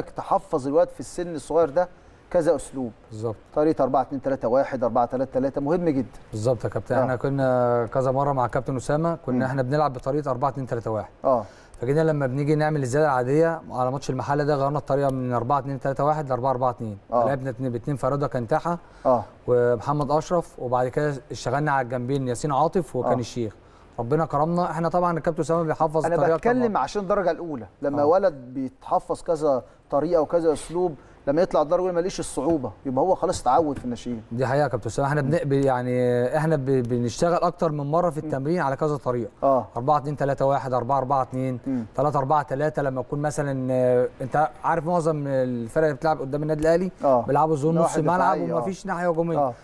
تحفظ الواد في السن الصغير ده كذا اسلوب بالظبط طريقه 4 2 3 1 4 3 3 مهم جدا بالظبط يا كابتن آه. احنا كنا كذا مره مع كابتن اسامه كنا م. احنا بنلعب بطريقه 4 2 3 1 اه فجينا لما بنيجي نعمل الزياده العاديه على ماتش المحله ده غيرنا الطريقه من 4 2 3 1 ل 4 4 2 آه. لعبنا باثنين فرده كنتاحه اه ومحمد اشرف وبعد كده اشتغلنا على الجنبين ياسين عاطف وكان آه. الشيخ ربنا كرمنا احنا طبعا الكابتن اسامه بيحفظ انا بتكلم طبعا. عشان الدرجه الاولى لما أوه. ولد بيتحفظ كذا طريقه وكذا اسلوب لما يطلع الدرجه الاولى ما ليش الصعوبه يبقى هو خلاص اتعود في الناشئين دي حقيقه يا كابتن اسامه احنا بنقبل يعني احنا بنشتغل اكتر من مره في التمرين على كذا طريقه اه 4 2 3 1 4 4 2 3 4 3 لما تكون مثلا انت عارف معظم الفرق اللي بتلعب قدام النادي الاهلي اه بيلعبوا زون نص ملعب ومفيش آه. ناحيه هجوميه آه.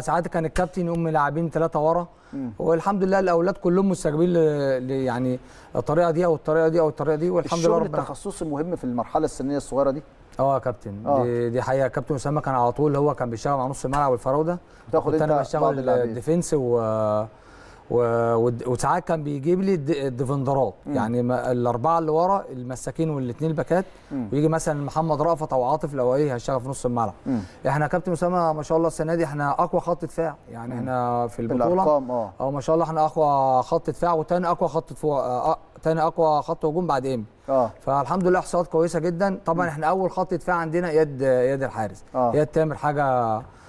فساعات كان الكابتن يقوم لاعبين ثلاثه ورا والحمد لله الاولاد كلهم مستجابين يعني الطريقه دي او الطريقه دي او الطريقه دي والحمد لله ربنا التخصص المهم في المرحله السنيه الصغيره دي اه يا كابتن أوه. دي, دي حقيقه كابتن اسامه كان على طول هو كان بيشتغل مع نص الملعب والفراوده تاخد انت بشتغل الديفنس و و... وساعات كان بيجيب لي الديفندرات يعني الاربعه اللي ورا المساكين والاثنين الباكات ويجي مثلا محمد رأفت او عاطف لو ايه هيشتغل في نص الملعب احنا كابتن اسامه ما شاء الله السنه دي احنا اقوى خط دفاع يعني احنا في البطوله اه ما شاء الله احنا اقوى خط دفاع وثاني اقوى خط فوق آه، آه، تاني اقوى خط هجوم بعد امبي اه فالحمد لله احصاءات كويسه جدا طبعا م. احنا اول خط دفاع عندنا يد يد الحارس آه. يد تامر حاجه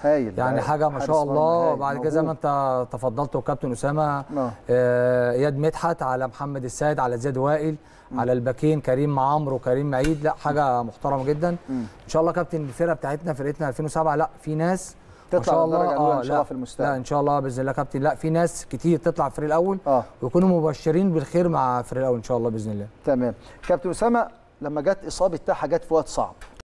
هايل يعني هايل. حاجه ما شاء الله بعد كده زي ما انت تفضلت وكابتن اسامه آه. آه يد مدحت على محمد السيد على زياد وائل م. على الباكين كريم عمرو وكريم معيد لا حاجه محترمه جدا م. ان شاء الله كابتن الفرقه بتاعتنا فرقتنا 2007 لا في ناس تطلع الدرجه الاولى ان شاء الله آه، في المستقبل لا ان شاء الله باذن الله كابتن لا في ناس كتير تطلع الفريق الاول آه. ويكونوا مبشرين بالخير مع الفريق الاول ان شاء الله باذن الله تمام كابتن اسامه لما جت اصابه تاحه جت في وقت صعب